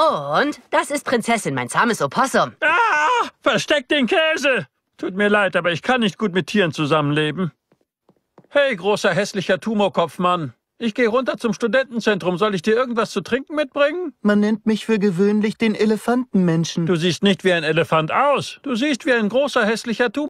Und das ist Prinzessin, mein zahmes Opossum. Ah, versteck den Käse! Tut mir leid, aber ich kann nicht gut mit Tieren zusammenleben. Hey, großer hässlicher Tumorkopfmann. Ich gehe runter zum Studentenzentrum. Soll ich dir irgendwas zu trinken mitbringen? Man nennt mich für gewöhnlich den Elefantenmenschen. Du siehst nicht wie ein Elefant aus. Du siehst wie ein großer hässlicher Tumor.